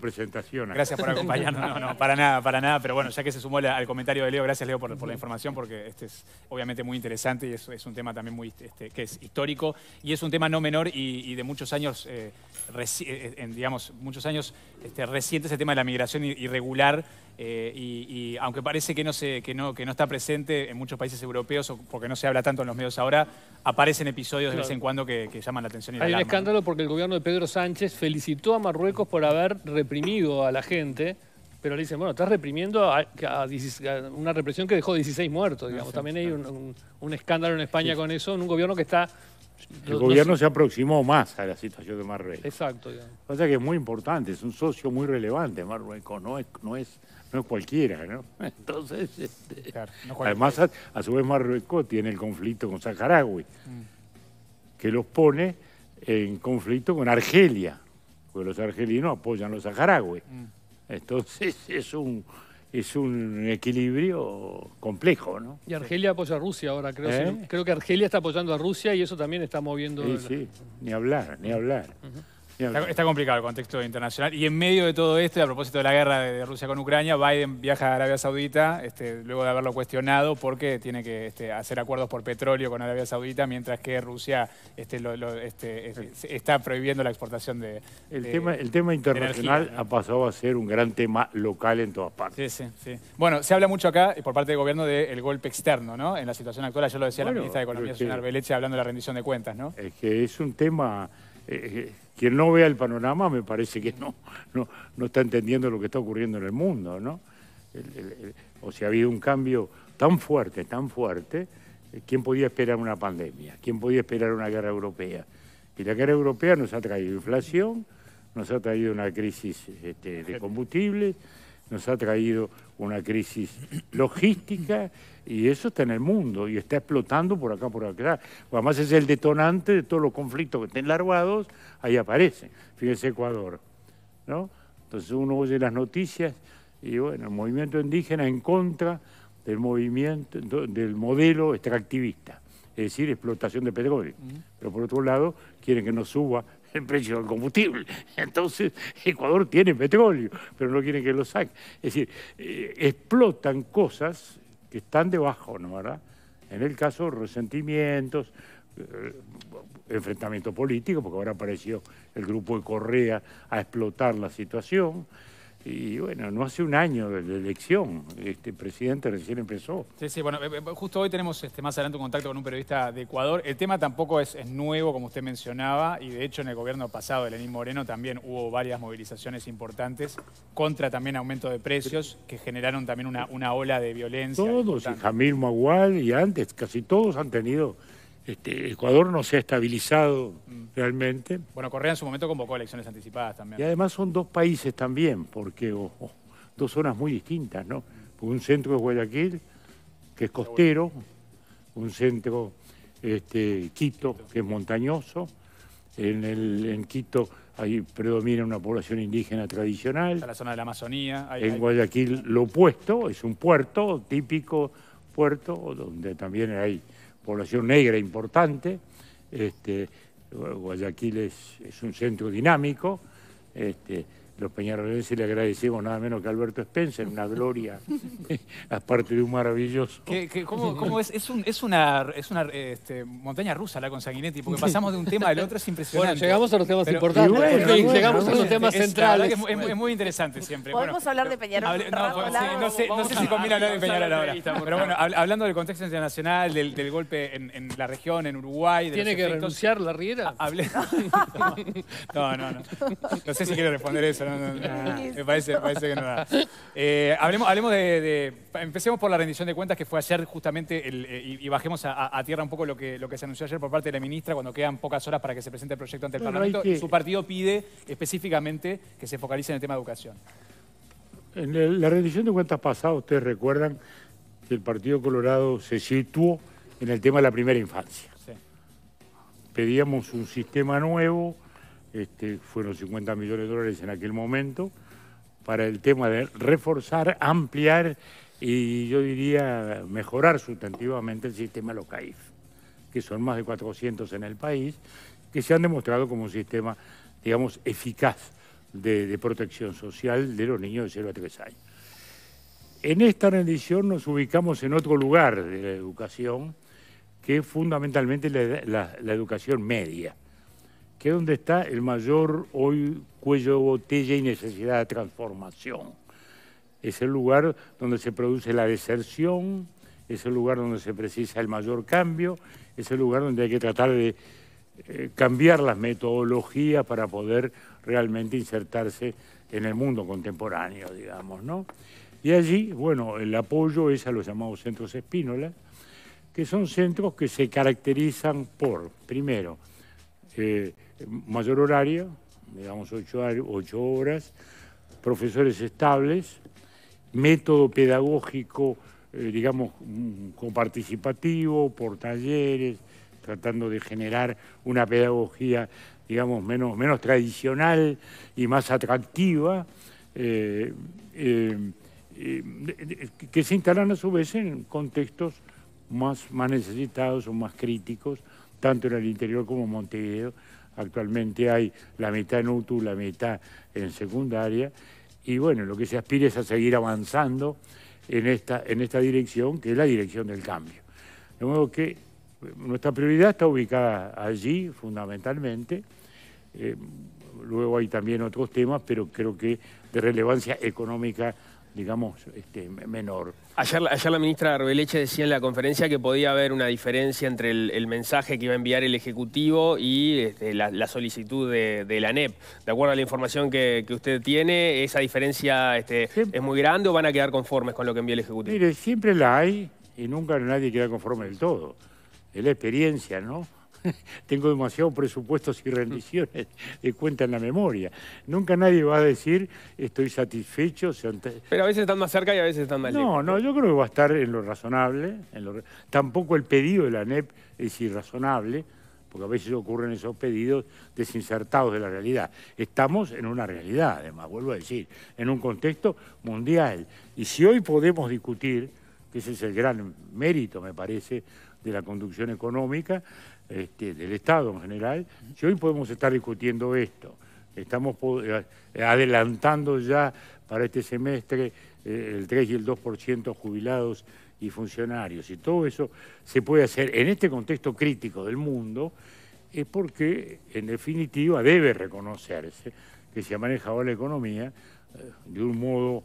presentación. Gracias por acompañarnos. No, no, para nada, para nada. Pero bueno, ya que se sumó al comentario de Leo, gracias Leo por, la información, porque este es obviamente muy interesante y es, es un tema también muy este, que es histórico y es un tema no menor y, de muchos años, eh, eh, en, digamos, muchos años este, recientes, el tema de la migración irregular eh, y, aunque parece que no, se, que, no, que no está presente en muchos países europeos, o porque no se habla tanto en los medios ahora, aparecen episodios de vez en cuando que, llaman la atención. Hay un escándalo porque el gobierno de Pedro Sánchez felicitó a Marruecos por haber reprimido a la gente, pero le dicen, bueno, estás reprimiendo a, una represión que dejó 16 muertos, digamos. También hay un, escándalo en España con eso, en un gobierno que está... El gobierno se... aproximó más a la situación de Marruecos. Exacto. Digamos. Pasa que es muy importante, es un socio muy relevante Marruecos, no es, no es no cualquiera, ¿no? Entonces, este, además, a, su vez Marruecos tiene el conflicto con Saharaui, mm. que los pone en conflicto con Argelia, porque los argelinos apoyan a los Saharaui. Mm. Entonces, es un, es un equilibrio complejo, ¿no? Y Argelia apoya a Rusia ahora, creo. ¿Eh? Creo que Argelia está apoyando a Rusia y eso también está moviendo... Sí, sí, ni hablar, ni hablar. Está, complicado el contexto internacional. Y en medio de todo esto, a propósito de la guerra de Rusia con Ucrania, Biden viaja a Arabia Saudita, este, luego de haberlo cuestionado, porque tiene que este, hacer acuerdos por petróleo con Arabia Saudita, mientras que Rusia este, este está prohibiendo la exportación de... El, tema, el tema internacional ha pasado a ser un gran tema local en todas partes. Sí, sí, Bueno, se habla mucho acá, eh, por parte del gobierno, del golpe externo, ¿no? En la situación actual, yo lo decía la ministra de Economía, señora Veleche, hablando de la rendición de cuentas, ¿no? Es que es un tema... Eh, eh, quien no vea el panorama me parece que no, no, está entendiendo lo que está ocurriendo en el mundo, ¿no? o si ha habido un cambio tan fuerte, tan fuerte, eh, ¿quién podía esperar una pandemia? ¿Quién podía esperar una guerra europea? Y la guerra europea nos ha traído inflación, nos ha traído una crisis este, de combustibles, nos ha traído una crisis logística y eso está en el mundo y está explotando por acá, por acá. Pues además es el detonante de todos los conflictos que estén larguados, ahí aparecen. Fíjense Ecuador, ¿no? Entonces uno oye las noticias y bueno, el movimiento indígena en contra del movimiento, del modelo extractivista, es decir, explotación de petróleo. Pero por otro lado, quieren que no suba el precio del combustible. Entonces, Ecuador tiene petróleo, pero no quieren que lo saque. Es decir, eh, explotan cosas están debajo, ¿no? ¿verdad? En el caso, resentimientos, eh, enfrentamiento político, porque ahora apareció el grupo de Correa a explotar la situación. Y bueno, no hace un año de elección, este presidente recién empezó. Sí, sí, bueno, eh, eh, justo hoy tenemos este, más adelante un contacto con un periodista de Ecuador. El tema tampoco es, nuevo, como usted mencionaba, y de hecho en el gobierno pasado de Lenín Moreno también hubo varias movilizaciones importantes contra también aumento de precios que generaron también una, una ola de violencia. Todos, y Jamil Magual y antes, casi todos han tenido este, Ecuador no se ha estabilizado mm. realmente. Bueno, Correa en su momento convocó elecciones anticipadas también. Y además son dos países también, porque dos zonas muy distintas, ¿no? un centro es Guayaquil, que es costero, un centro este, Quito, que es montañoso. En, el, en Quito ahí predomina una población indígena tradicional. En la zona de la Amazonía. en Guayaquil lo opuesto, es un puerto, típico puerto, donde también hay población negra importante. Este, Guayaquil es, un centro dinámico. Este, los peñarolenses le agradecemos nada menos que a Alberto Spencer, una gloria, aparte de un maravilloso. cómo, es? Es, una, es una este, montaña rusa la con Sanguinetti, porque pasamos de un tema al otro, es impresionante. Bueno, llegamos a los temas importantes, llegamos a los temas centrales. Es, muy interesante siempre. ¿Podemos hablar de Peñarol? No, sé, si combina hablar de Peñarol ahora. Pero bueno, hablando del contexto internacional, del, golpe en, en, la región, en Uruguay. De ¿Tiene que renunciar la Riera? no, no, no. No sé si quiere responder eso. No, me, parece, que no eh, hablemos, de, Empecemos por la rendición de cuentas que fue ayer justamente eh, y, bajemos a, tierra un poco lo que, se anunció ayer por parte de la ministra cuando quedan pocas horas para que se presente el proyecto ante el Parlamento. Su partido pide específicamente que se focalice en el tema de educación. En la rendición de cuentas pasada, ustedes recuerdan que el Partido Colorado se situó en el tema de la primera infancia. Pedíamos un sistema nuevo este, fueron 50 millones de dólares en aquel momento, para el tema de reforzar, ampliar y yo diría mejorar sustantivamente el sistema LOCAIF, que son más de 400 en el país, que se han demostrado como un sistema, digamos, eficaz de, protección social de los niños de 0 a 3 años. En esta rendición nos ubicamos en otro lugar de la educación, que es fundamentalmente la educación media que es donde está el mayor hoy cuello de botella y necesidad de transformación. Es el lugar donde se produce la deserción, es el lugar donde se precisa el mayor cambio, es el lugar donde hay que tratar de eh, cambiar las metodologías para poder realmente insertarse en el mundo contemporáneo, digamos, ¿no? Y allí, bueno, el apoyo es a los llamados centros espínola, que son centros que se caracterizan por, primero, eh, mayor horario, digamos ocho, horas, profesores estables, método pedagógico, eh, digamos, mm, coparticipativo, por talleres, tratando de generar una pedagogía, digamos, menos, menos tradicional y más atractiva, eh, eh, que se instalan a su vez en contextos más, más necesitados o más críticos, tanto en el interior como en Montevideo, Actualmente hay la mitad en UTU, la mitad en secundaria. Y bueno, lo que se aspira es a seguir avanzando en esta, en esta dirección, que es la dirección del cambio. De modo que eh, nuestra prioridad está ubicada allí, fundamentalmente. Eh, luego hay también otros temas, pero creo que de relevancia económica digamos, este, menor. Ayer, ayer la ministra Arbeleche decía en la conferencia que podía haber una diferencia entre el, mensaje que iba a enviar el Ejecutivo y este, la, solicitud de, la NEP. De acuerdo a la información que, usted tiene, ¿esa diferencia este, es muy grande o van a quedar conformes con lo que envía el Ejecutivo? Mire, siempre la hay y nunca nadie queda conforme del todo. Es la experiencia, ¿no? tengo demasiados presupuestos y rendiciones de cuenta en la memoria. Nunca nadie va a decir estoy satisfecho. Pero a veces están más cerca y a veces están más lejos. No, no, yo creo que va a estar en lo razonable. Tampoco el pedido de la ANEP es irrazonable, porque a veces ocurren esos pedidos desinsertados de la realidad. Estamos en una realidad, además, vuelvo a decir, en un contexto mundial. Y si hoy podemos discutir, que ese es el gran mérito, me parece, de la conducción económica, este, del Estado en general, si hoy podemos estar discutiendo esto, estamos eh, adelantando ya para este semestre eh, el 3 y el 2% jubilados y funcionarios, y todo eso se puede hacer en este contexto crítico del mundo, es porque en definitiva debe reconocerse que se ha manejado la economía eh, de un modo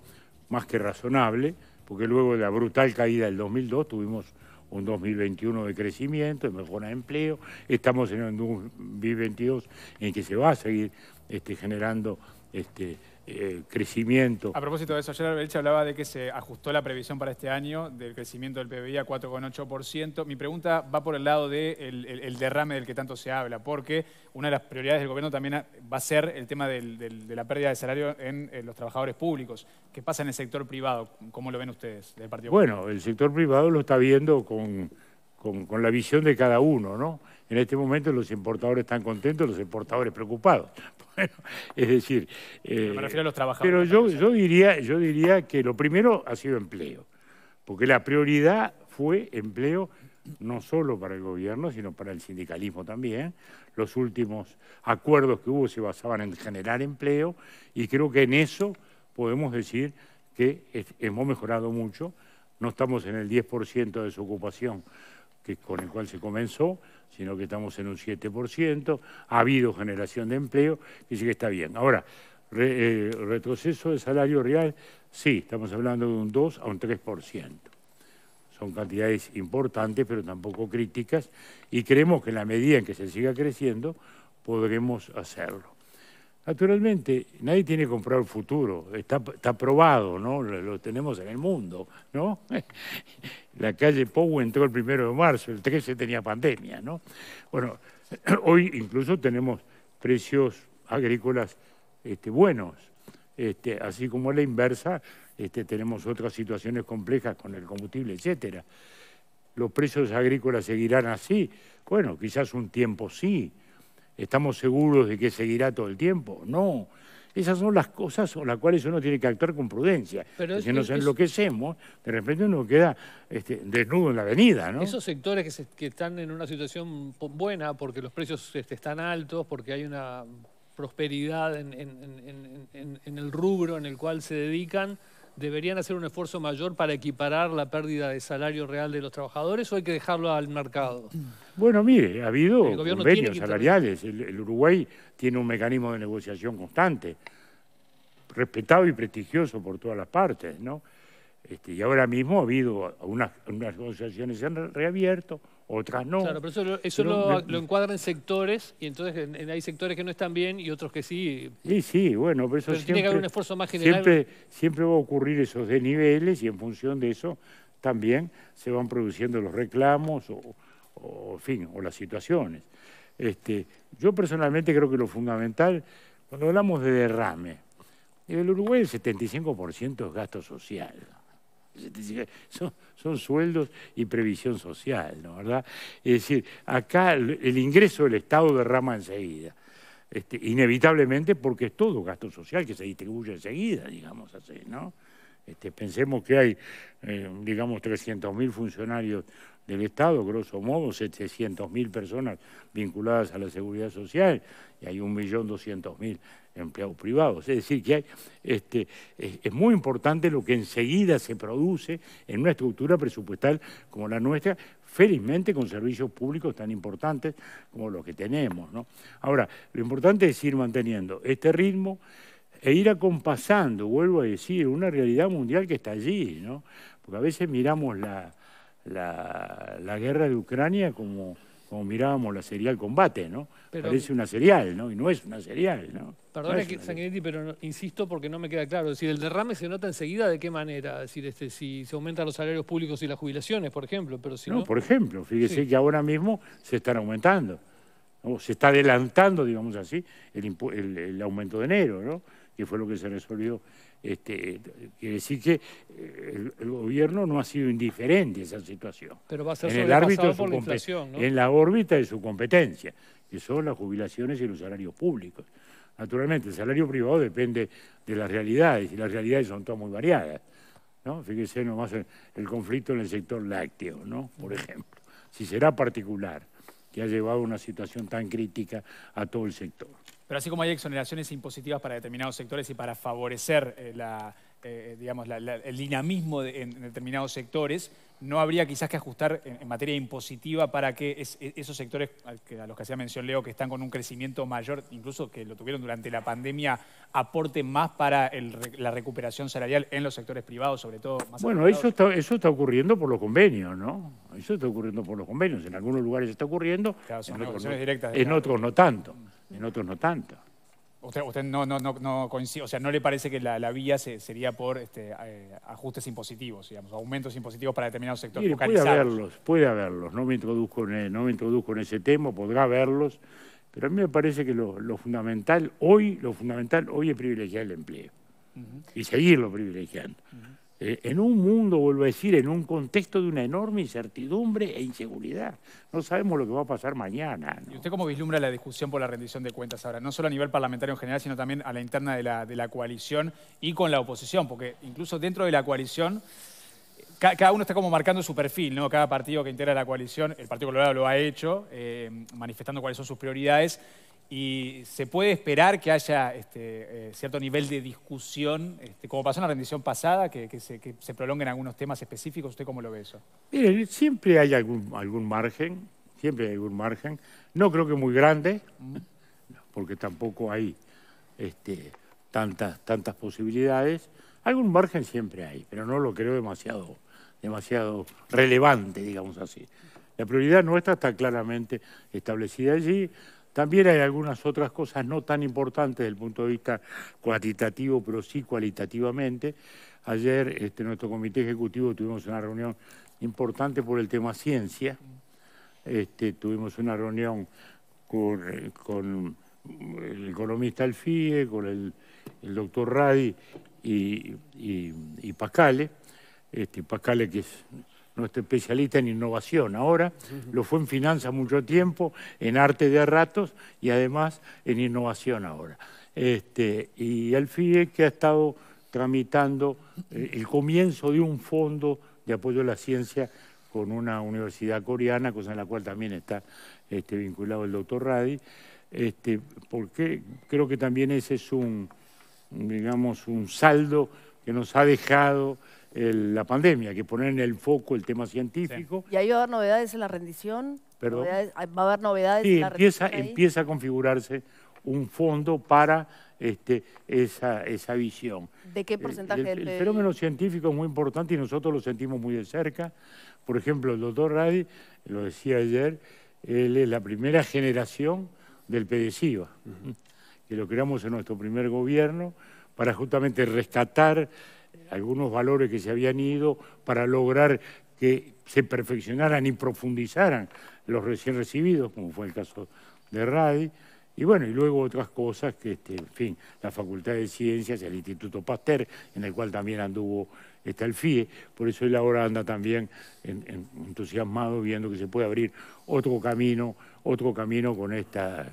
más que razonable, porque luego de la brutal caída del 2002 tuvimos un 2021 de crecimiento, de mejora de empleo. Estamos en un 2022 en que se va a seguir este, generando este, eh, crecimiento. A propósito de eso, ayer Belche hablaba de que se ajustó la previsión para este año del crecimiento del PBI a 4,8%. Mi pregunta va por el lado del derrame del que tanto se habla, porque una de las prioridades del gobierno también va a ser el tema de la pérdida de salario en, los trabajadores públicos. ¿Qué pasa en el sector privado? ¿Cómo lo ven ustedes del Partido Bueno, el sector privado lo está viendo con, con la visión de cada uno, ¿no? En este momento los importadores están contentos, los exportadores preocupados. es decir... me eh, refiero a los trabajadores. Pero yo, yo, diría, yo diría que lo primero ha sido empleo, porque la prioridad fue empleo no solo para el gobierno, sino para el sindicalismo también. Los últimos acuerdos que hubo se basaban en generar empleo y creo que en eso podemos decir que hemos mejorado mucho. No estamos en el 10% de desocupación con el cual se comenzó, sino que estamos en un 7%, ha habido generación de empleo, y sí que está bien. Ahora, eh, retroceso de salario real, sí, estamos hablando de un 2 a un 3%. Son cantidades importantes, pero tampoco críticas, y creemos que en la medida en que se siga creciendo, podremos hacerlo. Naturalmente, nadie tiene que comprar el futuro, está, está probado, ¿no? Lo, tenemos en el mundo, ¿no? La calle Powell entró el primero de marzo, el 13 tenía pandemia, ¿no? Bueno, hoy incluso tenemos precios agrícolas este, buenos, este, así como la inversa, este, tenemos otras situaciones complejas con el combustible, etcétera. ¿Los precios agrícolas seguirán así? Bueno, quizás un tiempo sí, ¿Estamos seguros de que seguirá todo el tiempo? No. Esas son las cosas con las cuales uno tiene que actuar con prudencia. si nos enloquecemos, de repente uno queda este, desnudo en la avenida. Esos sectores que, están en una situación buena porque los precios este, están altos, porque hay una prosperidad en el rubro en el cual se dedican, deberían hacer un esfuerzo mayor para equiparar la pérdida de salario real de los trabajadores o hay que dejarlo al mercado? Bueno, mire, ha habido convenios salariales. El, Uruguay tiene un mecanismo de negociación constante, respetado y prestigioso por todas las partes, ¿no? Este, y ahora mismo ha habido unas, unas negociaciones se han reabierto, otras no. Claro, pero eso, lo, encuadran encuadra en sectores, y entonces hay sectores que no están bien y otros que sí. Sí, sí, bueno, pero eso siempre... tiene que haber un esfuerzo más general. Siempre, va a ocurrir esos desniveles y en función de eso también se van produciendo los reclamos o, fin, o las situaciones. Este, yo personalmente creo que lo fundamental, cuando hablamos de derrame, en el Uruguay el 75% es gasto social. Son, son, sueldos y previsión social, ¿no? ¿verdad? Es decir, acá el, ingreso del Estado derrama enseguida. Este, inevitablemente porque es todo gasto social que se distribuye enseguida, digamos así, ¿no? Este, pensemos que hay, eh, digamos, 300.000 funcionarios del Estado, grosso modo, 700.000 personas vinculadas a la seguridad social y hay 1.200.000 empleados privados. Es decir, que este, es, muy importante lo que enseguida se produce en una estructura presupuestal como la nuestra, felizmente con servicios públicos tan importantes como los que tenemos. Ahora, lo importante es ir manteniendo este ritmo e ir acompasando, vuelvo a decir, una realidad mundial que está allí, ¿no? porque a veces miramos la la, la guerra de Ucrania como, como mirábamos la serial combate, ¿no? Parece una serial, ¿no? Y no es una serial, ¿no? Sanguinetti, pero insisto porque no me queda claro. decir, el derrame se nota enseguida de qué manera. decir, este, si se aumentan los salarios públicos y las jubilaciones, por ejemplo. Pero si no, por ejemplo, fíjese que ahora mismo se están aumentando. Se está adelantando, digamos así, el, el aumento de enero, ¿no? Que fue lo que se resolvió este, quiere decir que eh, el, gobierno no ha sido indiferente a esa situación. Pero va a ser en el por la inflación, ¿no? En la órbita de su competencia, que son las jubilaciones y los salarios públicos. Naturalmente, el salario privado depende de las realidades, y las realidades son todas muy variadas. ¿no? Fíjese nomás el, el conflicto en el sector lácteo, ¿no? por ejemplo. Si será particular, que ha llevado a una situación tan crítica a todo el sector. Pero así como hay exoneraciones impositivas para determinados sectores y para favorecer eh, eh, el dinamismo en determinados sectores, no habría quizás que ajustar en, materia impositiva para que e, esos sectores a los que hacía mención Leo, que están con un crecimiento mayor, incluso que lo tuvieron durante la pandemia, aporten más para la recuperación salarial en los sectores privados, sobre todo más Bueno, eso está, eso está ocurriendo por los convenios, ¿no? Eso está ocurriendo por los convenios. En algunos lugares está ocurriendo, en, otros en otros no tanto, en otros no tanto. Usted, usted no, no, coincide, o sea, no le parece que la, vía se, sería por este, eh, ajustes impositivos, digamos, aumentos impositivos para determinados sectores. puede haberlos, puede haberlos, no me, introduzco en, no me introduzco en ese tema, podrá haberlos, pero a mí me parece que lo, fundamental hoy, lo fundamental hoy es privilegiar el empleo y seguirlo privilegiando. Eh, en un mundo, vuelvo a decir, en un contexto de una enorme incertidumbre e inseguridad. No sabemos lo que va a pasar mañana. ¿Y usted cómo vislumbra la discusión por la rendición de cuentas ahora? No solo a nivel parlamentario en general, sino también a la interna de la, coalición y con la oposición, porque incluso dentro de la coalición cada uno está como marcando su perfil, ¿no? Cada partido que integra la coalición, el Partido Colorado lo ha hecho, eh, manifestando cuáles son sus prioridades y se puede esperar que haya este, eh, cierto nivel de discusión, este, como pasó en la rendición pasada, que, se, prolonguen algunos temas específicos. ¿Usted cómo lo ve eso? Miren, siempre hay algún, margen, siempre hay algún margen. No creo que muy grande, porque tampoco hay este, tantas, tantas posibilidades. Algún margen siempre hay, pero no lo creo demasiado relevante, digamos así. La prioridad nuestra está claramente establecida allí. También hay algunas otras cosas no tan importantes desde el punto de vista cuantitativo, pero sí cualitativamente. Ayer este, nuestro comité ejecutivo tuvimos una reunión importante por el tema ciencia. Este, tuvimos una reunión con, eh, mm, el economista Alfie, con el, doctor Radi y, y, Pascale. Este, Pascale, que es nuestro especialista en innovación ahora, lo fue en finanzas mucho tiempo, en arte de ratos y además en innovación ahora. Este, y el FIE que ha estado tramitando eh, el comienzo de un fondo de apoyo a la ciencia con una universidad coreana, cosa en la cual también está este, vinculado el doctor Radi, este, porque creo que también ese es un, digamos, un saldo que nos ha dejado la pandemia, que poner en el foco el tema científico. ¿Y ahí va a haber novedades en la rendición? Ah, ¿Va a haber novedades en la empieza, empieza a configurarse un fondo para este, esa, esa visión. ¿De qué eh, porcentaje? El, el fenómeno científico es muy importante y nosotros lo sentimos muy de cerca. Por ejemplo, el doctor Radi, lo decía ayer, él es la primera generación del PDCIVA, que lo creamos en nuestro primer gobierno para justamente rescatar algunos valores que se habían ido para lograr que se perfeccionaran y profundizaran los recién recibidos, como fue el caso de RADI, y bueno, y luego otras cosas que, este, en fin, la Facultad de Ciencias, y el Instituto Pasteur, en el cual también anduvo este el e, por eso él ahora anda también entusiasmado viendo que se puede abrir otro camino, otro camino con esta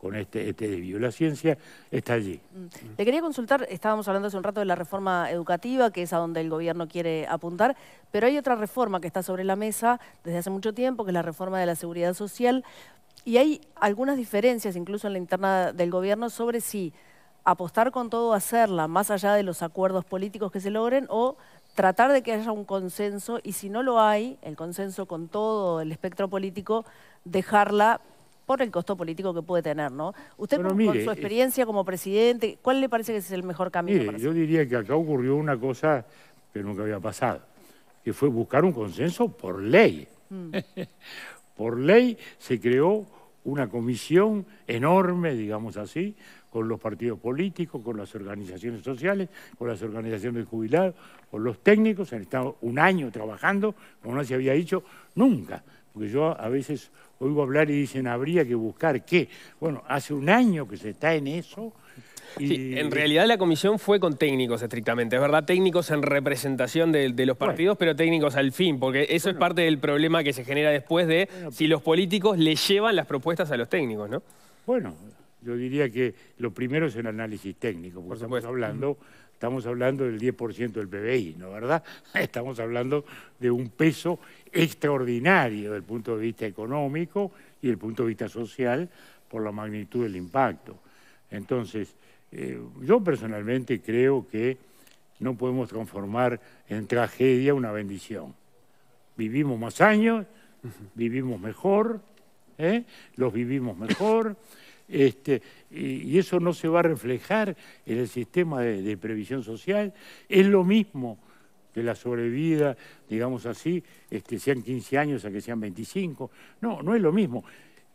con este, este desvío. La ciencia está allí. Mm. Le quería consultar, estábamos hablando hace un rato de la reforma educativa, que es a donde el gobierno quiere apuntar, pero hay otra reforma que está sobre la mesa desde hace mucho tiempo, que es la reforma de la seguridad social, y hay algunas diferencias incluso en la interna del gobierno sobre si apostar con todo a hacerla, más allá de los acuerdos políticos que se logren, o tratar de que haya un consenso, y si no lo hay, el consenso con todo el espectro político, dejarla por el costo político que puede tener, ¿no? Usted con su eh, experiencia como presidente, ¿cuál le parece que es el mejor camino? yo diría que acá ocurrió una cosa que nunca había pasado, que fue buscar un consenso por ley. Mm. por ley se creó una comisión enorme, digamos así, con los partidos políticos, con las organizaciones sociales, con las organizaciones de jubilados, con los técnicos. Han estado un año trabajando, como no se había dicho nunca. Porque yo a veces oigo hablar y dicen, habría que buscar qué. Bueno, hace un año que se está en eso. en realidad la comisión fue con técnicos estrictamente, es verdad, técnicos en representación de, los partidos, pero técnicos al fin, porque eso es parte del problema que se genera después de si los políticos le llevan las propuestas a los técnicos, ¿no? Bueno, yo diría que lo primero es el análisis técnico, porque estamos hablando, estamos hablando del 10% del PBI, ¿no verdad? Estamos hablando de un peso extraordinario desde el punto de vista económico y desde el punto de vista social por la magnitud del impacto. Entonces, eh, yo personalmente creo que no podemos transformar en tragedia una bendición. Vivimos más años, vivimos mejor, ¿eh? los vivimos mejor. Este, y eso no se va a reflejar en el sistema de, previsión social. Es lo mismo que la sobrevida, digamos así, este, sean 15 años a que sean 25. No, no es lo mismo.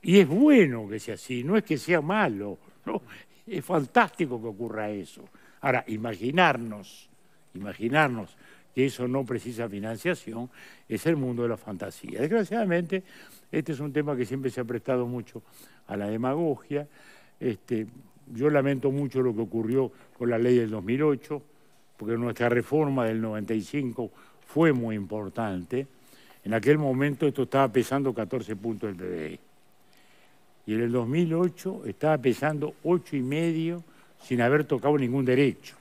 Y es bueno que sea así, no es que sea malo. Es fantástico que ocurra eso. Ahora, imaginarnos, imaginarnos que eso no precisa financiación, es el mundo de la fantasía. Desgraciadamente, este es un tema que siempre se ha prestado mucho a la demagogia. Este, yo lamento mucho lo que ocurrió con la ley del 2008, porque nuestra reforma del 95 fue muy importante. En aquel momento esto estaba pesando 14 puntos del PBI. Y en el 2008 estaba pesando 8,5 y medio sin haber tocado ningún derecho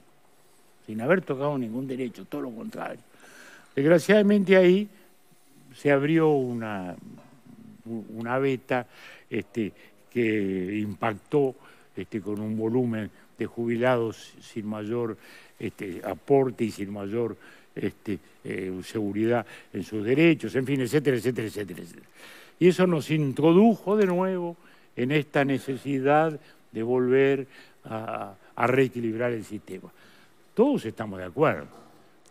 sin haber tocado ningún derecho, todo lo contrario. Desgraciadamente ahí se abrió una, una beta este, que impactó este, con un volumen de jubilados sin mayor este, aporte y sin mayor eh, seguridad en sus derechos, en fin, etcétera, etcétera, etcétera, etcétera. Y eso nos introdujo de nuevo en esta necesidad de volver a reequilibrar el sistema. Todos estamos de acuerdo.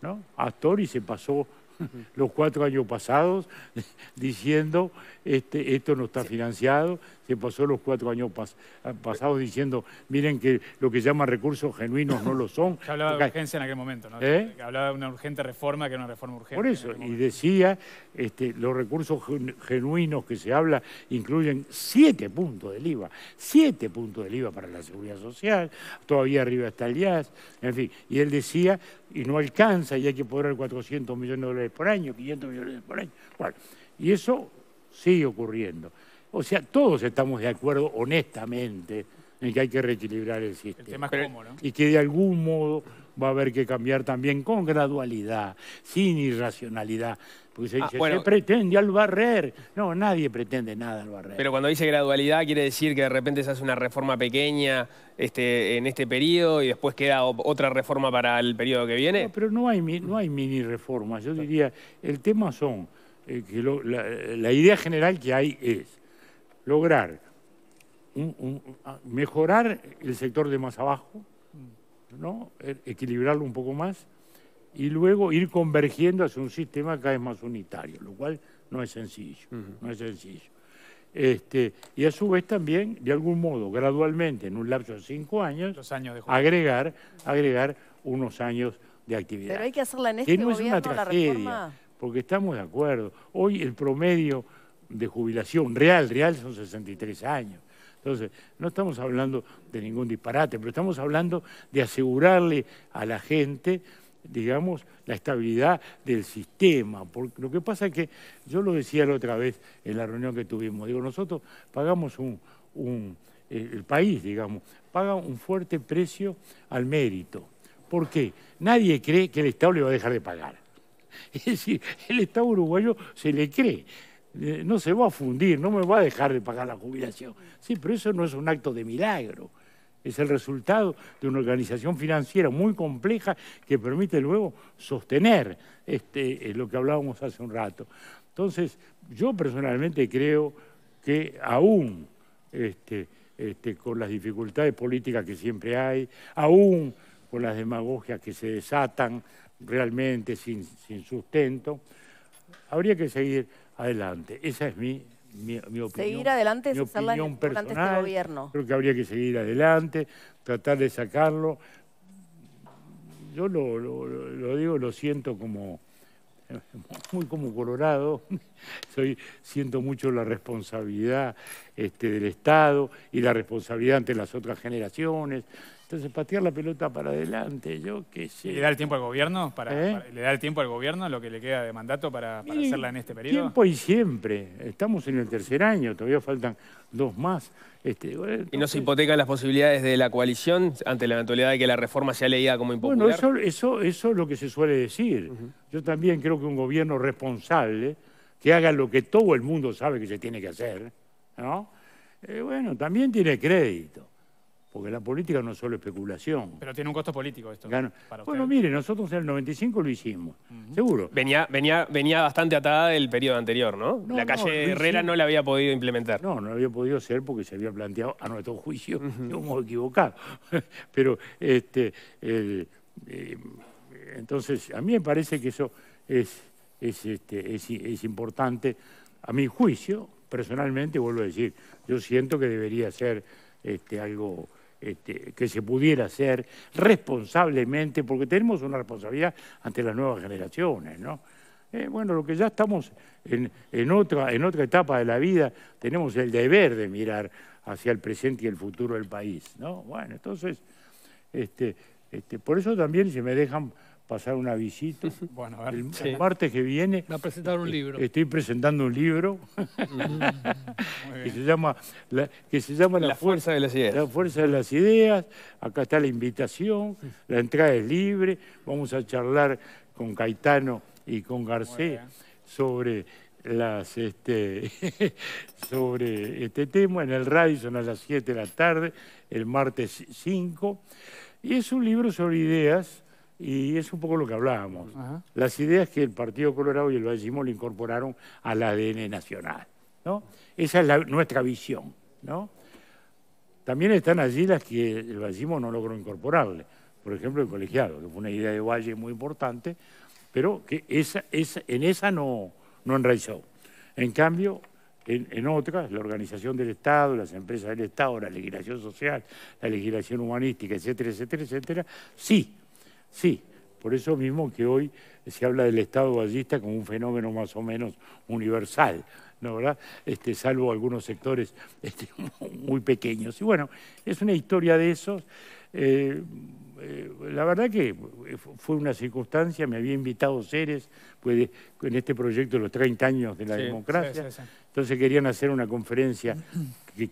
¿no? Astori se pasó los cuatro años pasados diciendo este, esto no está financiado, se pasó los cuatro años ah, pasados diciendo miren que lo que llaman recursos genuinos no lo son. Se hablaba de urgencia en aquel momento, ¿no? ¿Eh? Hablaba de una urgente reforma que era una reforma urgente. Por eso, y decía, este, los recursos genuinos que se habla incluyen siete puntos del IVA, siete puntos del IVA para la seguridad social, todavía arriba está el IAS, en fin, y él decía y no alcanza y hay que poner 400 millones de dólares por año, 500 millones de por año. y eso sigue ocurriendo. O sea, todos estamos de acuerdo honestamente en que hay que reequilibrar el sistema. Y que de algún modo va a haber que cambiar también con gradualidad, sin irracionalidad. Porque se ah, dice, pretende al barrer? No, nadie pretende nada al barrer. Pero cuando dice gradualidad, quiere decir que de repente se hace una reforma pequeña este, en este periodo y después queda otra reforma para el periodo que viene. No, pero no hay, no hay mini reformas. Yo diría, el tema son, eh, que la, idea general que hay es lograr mejorar el sector de más abajo, Er, equilibrarlo un poco más y luego ir convergiendo hacia un sistema cada vez más unitario, lo cual no es sencillo, no es sencillo. Este, y a su vez también, de algún modo, gradualmente, en un lapso de cinco años, años de agregar, agregar unos años de actividad. Pero hay que en este no es una tragedia, porque estamos de acuerdo. Hoy el promedio de jubilación real, real son 63 años. Entonces, no estamos hablando de ningún disparate, pero estamos hablando de asegurarle a la gente, digamos, la estabilidad del sistema. Porque lo que pasa es que, yo lo decía la otra vez en la reunión que tuvimos, digo, nosotros pagamos un, un eh, el país, digamos, paga un fuerte precio al mérito. ¿Por qué? Nadie cree que el Estado le va a dejar de pagar. Es decir, el Estado uruguayo se le cree. Eh, no se va a fundir, no me va a dejar de pagar la jubilación. Sí, pero eso no es un acto de milagro. Es el resultado de una organización financiera muy compleja que permite luego sostener este, eh, lo que hablábamos hace un rato. Entonces, yo personalmente creo que aún este, este, con las dificultades políticas que siempre hay, aún con las demagogias que se desatan realmente sin, sin sustento, habría que seguir adelante. Esa es mi, mi, opinión. Seguir adelante es este personal. Creo que habría que seguir adelante, tratar de sacarlo. Yo lo, digo, lo siento como muy como colorado, Soy, siento mucho la responsabilidad este, del Estado y la responsabilidad ante las otras generaciones, entonces, patear la pelota para adelante, yo qué sé. ¿Le da el tiempo al gobierno? ¿Eh? Para, ¿Le da el tiempo al gobierno lo que le queda de mandato para, hacerla en este periodo? Tiempo y siempre. Estamos en el tercer año, todavía faltan dos más. Este, ¿Y no se hipotecan las posibilidades de la coalición ante la eventualidad de que la reforma sea leída como impopular? Bueno, eso, eso, es lo que se suele decir. Yo también creo que un gobierno responsable, que haga lo que todo el mundo sabe que se tiene que hacer, ¿no? Eh, bueno, también tiene crédito. Porque la política no es solo especulación. Pero tiene un costo político esto. Bueno, mire, nosotros en el 95 lo hicimos, seguro. Venía, venía, venía bastante atada del periodo anterior, ¿no? la calle Herrera no la había podido implementar. No, no la había podido hacer porque se había planteado, a nuestro juicio, no hemos equivocado. Pero, este, eh, entonces, a mí me parece que eso es, este, importante. A mi juicio, personalmente, vuelvo a decir, yo siento que debería ser este, algo este, que se pudiera hacer responsablemente, porque tenemos una responsabilidad ante las nuevas generaciones, ¿no? Eh, bueno, lo que ya estamos en, otra, en otra etapa de la vida, tenemos el deber de mirar hacia el presente y el futuro del país, ¿no? Bueno, entonces, este, este por eso también se me dejan pasar una visita. el, martes que viene... Va a presentar un eh, libro. Estoy presentando un libro que se llama, la, que se llama la, fuerza, de las ideas. La fuerza de las ideas. Acá está la invitación, la entrada es libre. Vamos a charlar con Caetano y con Garcés sobre las este sobre este tema en el Radisson a las 7 de la tarde, el martes 5. Y es un libro sobre ideas y es un poco lo que hablábamos. Las ideas que el Partido Colorado y el Vallismo le incorporaron al ADN nacional. ¿no? Esa es nuestra visión. ¿no? También están allí las que el Vallismo no logró incorporarle. Por ejemplo, el colegiado, que fue una idea de Valle muy importante, pero que esa, esa, en esa no, no enraizó. En cambio, en, en, otras, la organización del Estado, las empresas del Estado, la legislación social, la legislación humanística, etcétera, etcétera, etcétera, sí Sí, por eso mismo que hoy se habla del Estado ballista como un fenómeno más o menos universal, ¿no verdad? Este, salvo algunos sectores este, muy pequeños. Y bueno, es una historia de esos. Eh, eh, la verdad que fue una circunstancia, me había invitado Ceres, pues, en este proyecto de los 30 años de la democracia, entonces querían hacer una conferencia,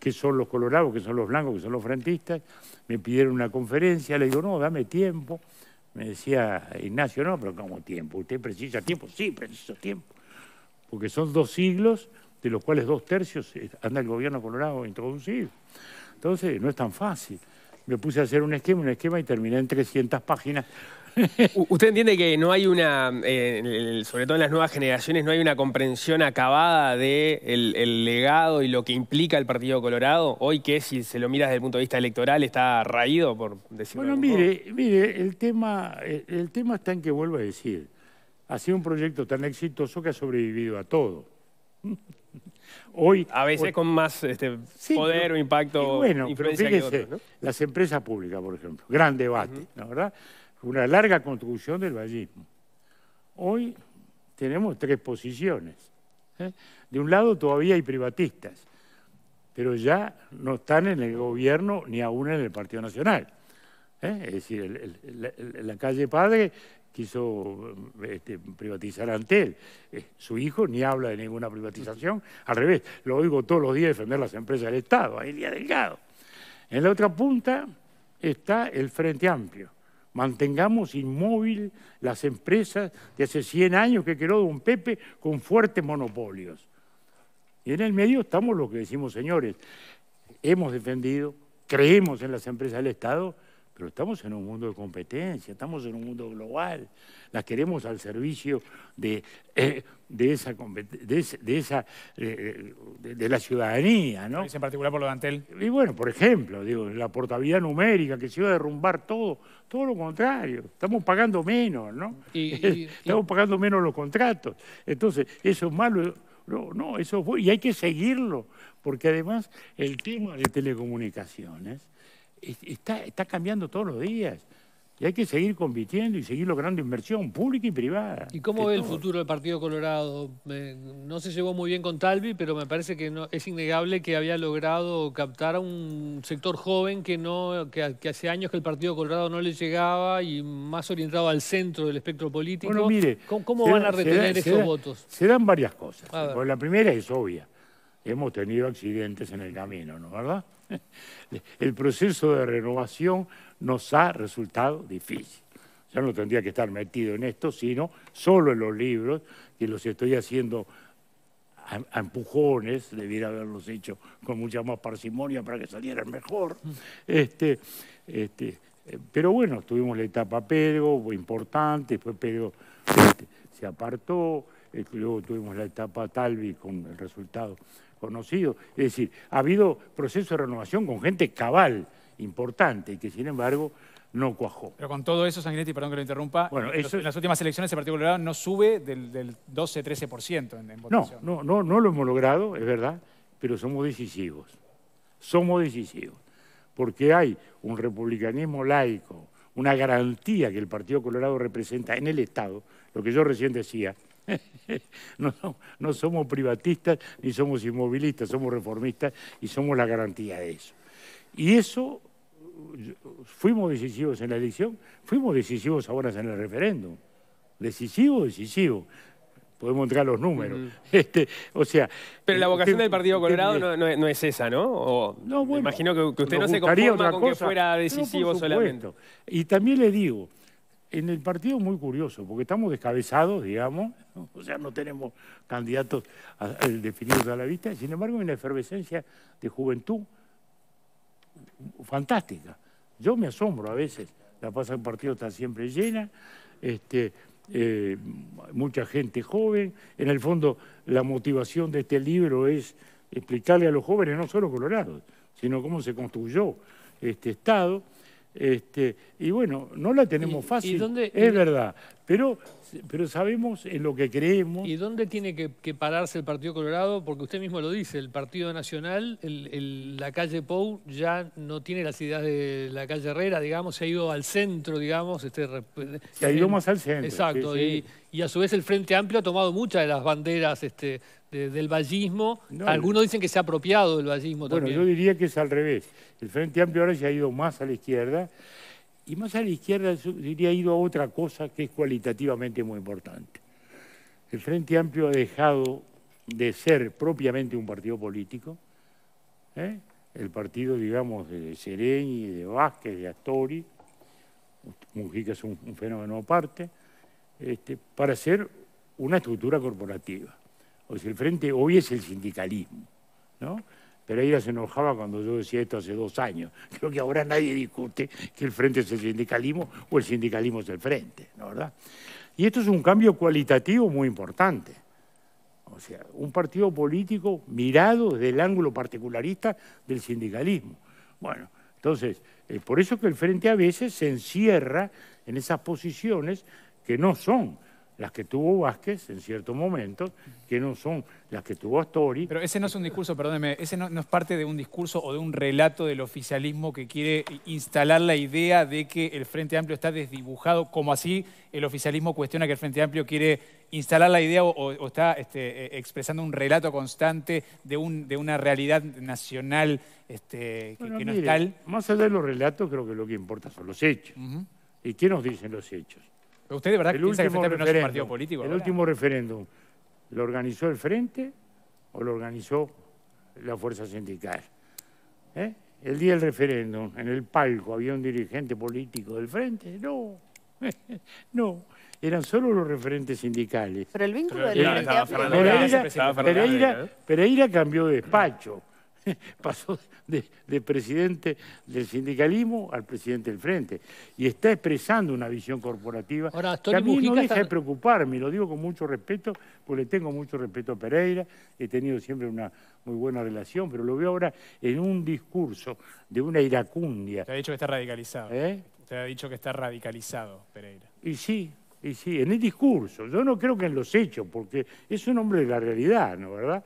que, son los colorados, que son los blancos, que son los franquistas, me pidieron una conferencia, le digo, no, dame tiempo, me decía Ignacio, no, pero ¿cómo tiempo? ¿Usted precisa tiempo? Sí, preciso tiempo. Porque son dos siglos, de los cuales dos tercios anda el gobierno colorado a introducir. Entonces, no es tan fácil. Me puse a hacer un esquema, un esquema y terminé en 300 páginas Usted entiende que no hay una, eh, sobre todo en las nuevas generaciones, no hay una comprensión acabada del legado y lo que implica el Partido Colorado, hoy que si se lo mira desde el punto de vista electoral está raído, por decirlo Bueno, mire, mire, el tema, el tema está en que vuelvo a decir, ha sido un proyecto tan exitoso que ha sobrevivido a todo. Hoy, a veces con más este, poder o impacto, bueno, influencia Las empresas públicas, por ejemplo, gran debate, ¿verdad? una larga contribución del vallismo. Hoy tenemos tres posiciones. ¿eh? De un lado todavía hay privatistas, pero ya no están en el gobierno ni aún en el Partido Nacional. ¿eh? Es decir, la, calle Padre quiso este, privatizar ante él. Eh, su hijo ni habla de ninguna privatización, al revés, lo oigo todos los días defender las empresas del Estado, a día Delgado. En la otra punta está el Frente Amplio Mantengamos inmóvil las empresas de hace 100 años que creó don Pepe con fuertes monopolios. Y en el medio estamos lo que decimos, señores, hemos defendido, creemos en las empresas del Estado pero estamos en un mundo de competencia, estamos en un mundo global. Las queremos al servicio de, eh, esa, eh, eh, de, de, la ciudadanía, ¿no? en particular por lo de Antel. Y bueno, por ejemplo, digo, la portabilidad numérica que se iba a derrumbar todo, todo lo contrario. Estamos pagando menos, ¿no? estamos pagando menos los contratos. Entonces, eso es malo. No, eso Y hay que seguirlo, porque además el tema de telecomunicaciones está, cambiando todos los días. Y hay que seguir compitiendo y seguir logrando inversión pública y privada. ¿Y cómo ve el futuro del Partido Colorado? no se llevó muy bien con Talvi, pero me parece que no, es innegable que había logrado captar a un sector joven que, no, que, hace años que el Partido Colorado no le llegaba y más orientado al centro del espectro político. ¿cómo, van a retener esos votos? Se dan varias cosas. La primera es obvia hemos tenido accidentes en el camino, ¿no verdad? El proceso de renovación nos ha resultado difícil. Ya no tendría que estar metido en esto, sino solo en los libros, que los estoy haciendo a, empujones, debiera haberlos hecho con mucha más parsimonia para que salieran mejor. Este, este, pero bueno, tuvimos la etapa Pedro, fue importante, después Pedro este, se apartó luego tuvimos la etapa Talvi con el resultado conocido. Es decir, ha habido proceso de renovación con gente cabal, importante, y que sin embargo no cuajó. Pero con todo eso, Sanguinetti, perdón que lo interrumpa, bueno, en las últimas elecciones el Partido Colorado no sube del, 12-13% en, votación. No, no, no, no lo hemos logrado, es verdad, pero somos decisivos. Somos decisivos. Porque hay un republicanismo laico, una garantía que el Partido Colorado representa en el Estado, lo que yo recién decía, no, somos privatistas ni somos inmovilistas, somos reformistas y somos la garantía de eso. Y eso, fuimos decisivos en la elección, fuimos decisivos ahora en el referéndum. Decisivo, decisivo. Podemos entrar los números. Este, o sea. Pero la eh, vocación del Partido Colorado no, es esa, ¿no? no imagino que, usted no se conforma con que fuera decisivo solamente. Y también le digo, en el partido muy curioso, porque estamos descabezados, digamos, o sea, no tenemos candidatos definidos a la vista, sin embargo hay una efervescencia de juventud fantástica. Yo me asombro a veces, la pasa del partido está siempre llena, este, eh, mucha gente joven, en el fondo la motivación de este libro es explicarle a los jóvenes, no solo colorados, sino cómo se construyó este Estado. Este, y bueno, no la tenemos fácil, es verdad, pero, pero sabemos en lo que creemos. ¿Y dónde tiene que, pararse el Partido Colorado? Porque usted mismo lo dice, el Partido Nacional, la calle Pou ya no tiene las ideas de la calle Herrera, digamos, se ha ido al centro, digamos. Este, se ha ido más al centro. Exacto, Y, a su vez el Frente Amplio ha tomado muchas de las banderas este, del vallismo. Algunos dicen que se ha apropiado del vallismo también. Bueno, yo diría que es al revés. El Frente Amplio ahora se ha ido más a la izquierda y más a la izquierda diría ido a otra cosa que es cualitativamente muy importante. El Frente Amplio ha dejado de ser propiamente un partido político, ¿eh? el partido, digamos, de Sereni, de Vázquez, de Astori, Mujica es un, fenómeno aparte, este, para ser una estructura corporativa. O sea, el Frente hoy es el sindicalismo, ¿no? Pero ella se enojaba cuando yo decía esto hace dos años. Creo que ahora nadie discute que el frente es el sindicalismo o el sindicalismo es el frente, ¿no verdad? Y esto es un cambio cualitativo muy importante. O sea, un partido político mirado desde el ángulo particularista del sindicalismo. Bueno, entonces, es por eso que el frente a veces se encierra en esas posiciones que no son las que tuvo Vázquez en cierto momento que no son las que tuvo Astori. Pero ese no es un discurso, perdóneme, ese no, es parte de un discurso o de un relato del oficialismo que quiere instalar la idea de que el Frente Amplio está desdibujado, como así el oficialismo cuestiona que el Frente Amplio quiere instalar la idea o, está este, eh, expresando un relato constante de, un, de una realidad nacional este, que, no es tal. Más allá de los relatos, creo que lo que importa son los hechos. ¿Y qué nos dicen los hechos? usted de verdad el que el El último referéndum, ¿lo organizó el Frente o lo organizó la fuerza sindical? ¿Eh? El día del referéndum, en el palco, ¿había un dirigente político del Frente? No, no. Eran solo los referentes sindicales. Pero el vínculo de Pereira, ¿eh? Pereira cambió de despacho. pasó de, presidente del sindicalismo al presidente del frente y está expresando una visión corporativa Ahora, que a mí no deja de preocuparme, lo digo con mucho respeto, porque le tengo mucho respeto a Pereira, he tenido siempre una muy buena relación, pero lo veo ahora en un discurso de una iracundia. Te ha dicho que está radicalizado. ¿Eh? Te ha dicho que está radicalizado, Pereira. Y sí, y sí, en el discurso. Yo no creo que en los hechos, porque es un hombre de la realidad, ¿no verdad?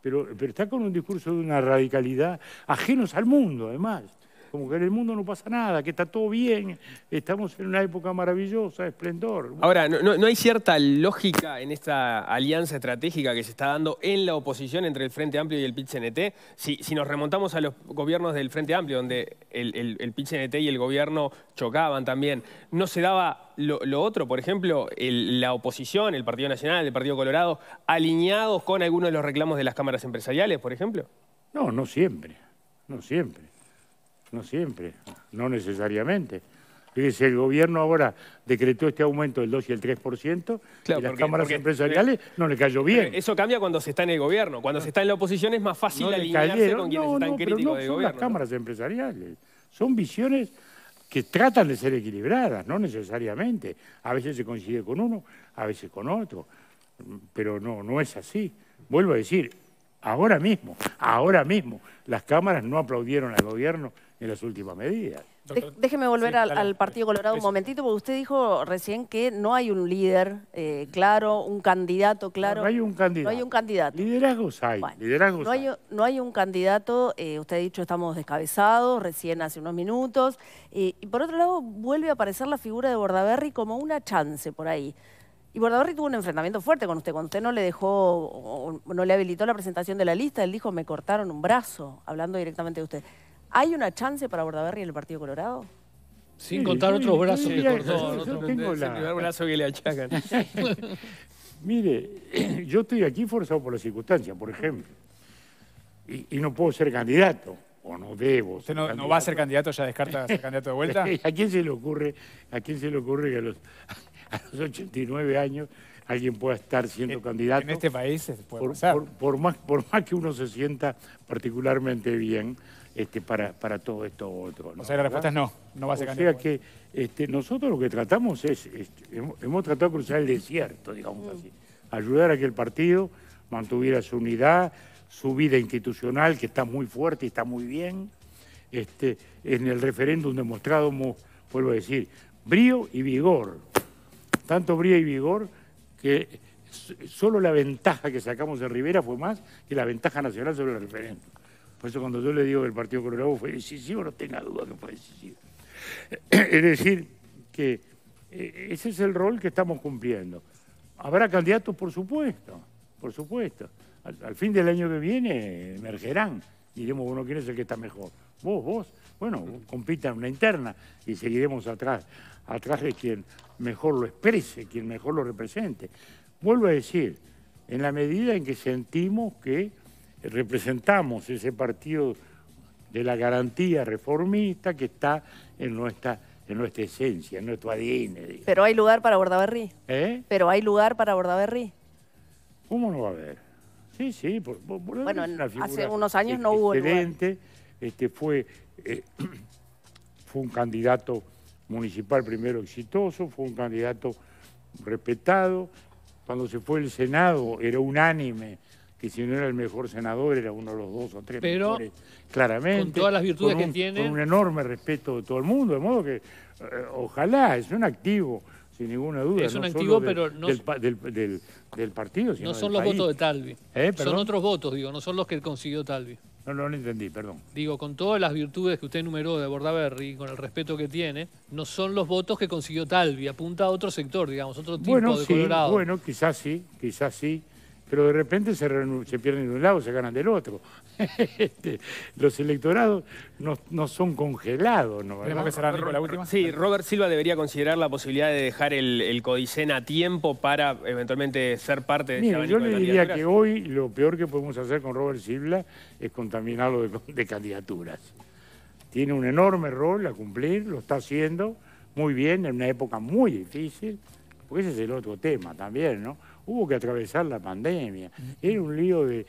pero, está con un discurso de una radicalidad ajenos al mundo, además como que en el mundo no pasa nada, que está todo bien, estamos en una época maravillosa, esplendor. Ahora, ¿no, hay cierta lógica en esta alianza estratégica que se está dando en la oposición entre el Frente Amplio y el PIT-CNT? Si, nos remontamos a los gobiernos del Frente Amplio, donde el, el, el y el gobierno chocaban también, ¿no se daba lo, otro? Por ejemplo, la oposición, el Partido Nacional, el Partido Colorado, alineados con algunos de los reclamos de las cámaras empresariales, por ejemplo. No, no siempre, no siempre. No siempre, no necesariamente. Fíjese, el gobierno ahora decretó este aumento del 2 y el 3%, y las cámaras empresariales eh, no le cayó bien. Eso cambia cuando se está en el gobierno. Cuando se está en la oposición es más fácil alinearse con quienes están no, críticos pero no, son las cámaras empresariales. Son visiones que tratan de ser equilibradas, no necesariamente. A veces se coincide con uno, a veces con otro. Pero no, no es así. Vuelvo a decir, ahora mismo, ahora mismo, las cámaras no aplaudieron al gobierno en las últimas medidas. déjeme volver al, Partido Colorado un momentito, porque usted dijo recién que no hay un líder eh, claro, un candidato claro. No, hay un candidato. No hay un candidato. Liderazgos hay, no hay. No hay un candidato, eh, usted ha dicho estamos descabezados recién hace unos minutos, eh, y por otro lado vuelve a aparecer la figura de Bordaberry como una chance por ahí. Y Bordaberry tuvo un enfrentamiento fuerte con usted, cuando usted no le dejó, no le habilitó la presentación de la lista, él dijo me cortaron un brazo, hablando directamente de usted. ¿Hay una chance para Bordaberry en el Partido Colorado? Sin contar otros brazos que cortó. brazo que le achacan. Mire, yo estoy aquí forzado por las circunstancias, por ejemplo. Y, no puedo ser candidato, o no debo. ¿Usted no, va a ser candidato, ya descarta ser candidato de vuelta? ¿A quién se le ocurre, a quién se le ocurre que a los, 89 años alguien pueda estar siendo candidato? En este país se puede más, por más que uno se sienta particularmente bien, este, para, todo esto otro. ¿no? O sea, la respuesta es no, no va a ser O sea que este, nosotros lo que tratamos es, hemos, tratado de cruzar el desierto, digamos mm. así, ayudar a que el partido mantuviera su unidad, su vida institucional, que está muy fuerte y está muy bien. Este, en el referéndum demostrado, vuelvo a decir, brío y vigor. Tanto brío y vigor que solo la ventaja que sacamos de Rivera fue más que la ventaja nacional sobre el referéndum. Por eso cuando yo le digo que el Partido Colorado fue decisivo, no tenga duda que fue decisivo. es decir, que eh, ese es el rol que estamos cumpliendo. Habrá candidatos, por supuesto, por supuesto. Al, fin del año que viene emergerán. Diremos, bueno, ¿quién es el que está mejor? Vos, vos. Bueno, compitan una interna y seguiremos atrás, atrás de quien mejor lo exprese, quien mejor lo represente. Vuelvo a decir, en la medida en que sentimos que representamos ese partido de la garantía reformista que está en nuestra, en nuestra esencia, en nuestro ADN. Pero hay lugar para Bordaberry. ¿Eh? Pero hay lugar para Bordaberry. ¿Cómo no va a haber? Sí, sí. Por, hace unos años no hubo lugar. Este fue, eh, fue un candidato municipal primero exitoso, fue un candidato respetado. Cuando se fue el Senado era unánime que si no era el mejor senador, era uno de los dos o tres Pero, mejores, claramente. Con todas las virtudes que tiene. Con un enorme respeto de todo el mundo, de modo que eh, ojalá, es un activo sin ninguna duda. Es un activo, pero no... Del, del, del, partido, sino No son los votos de Talvi. ¿Eh? Son otros votos, digo, no son los que consiguió Talvi. No, no, entendí, perdón. Digo, con todas las virtudes que usted numeró de Bordaberry, con el respeto que tiene, no son los votos que consiguió Talvi, apunta a otro sector, digamos, otro tipo bueno, de sí, Colorado. Bueno, quizás sí, quizás sí pero de repente se, pierden de un lado, se ganan del otro. Este, los electorados no, son congelados. ¿no? la última. Sí, Robert Silva debería considerar la posibilidad de dejar el, el Codicen a tiempo para eventualmente ser parte de este Mira, yo le diría que hoy lo peor que podemos hacer con Robert Silva es contaminarlo de, de candidaturas. Tiene un enorme rol a cumplir, lo está haciendo muy bien en una época muy difícil, porque ese es el otro tema también, ¿no? hubo que atravesar la pandemia. Era un lío de,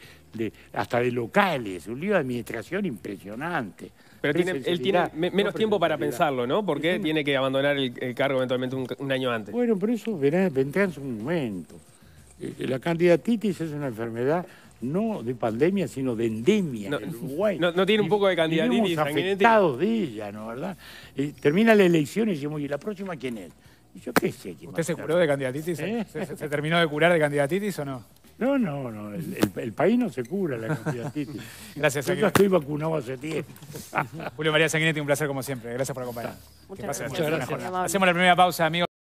hasta de locales, un lío de administración impresionante. Pero él tiene menos tiempo para pensarlo, ¿no? Porque tiene que abandonar el, cargo eventualmente un, año antes. Bueno, pero eso vendrá, en su momento. Eh, la candidatitis es una enfermedad no de pandemia, sino de endemia no, tiene un poco de candidatitis. afectados de ella, ¿no eh, termina la elección y decimos, ¿y la próxima quién es? ¿Usted se curó de candidatitis? ¿Eh? ¿Se, terminó de curar de candidatitis o no? No, no, no. El, país no se cura la candidatitis. Gracias, Yo estoy vacunado hace tiempo. Julio María Sanguinetti, un placer como siempre. Gracias por acompañarnos. Muchas gracias. Hacemos la primera pausa, amigos.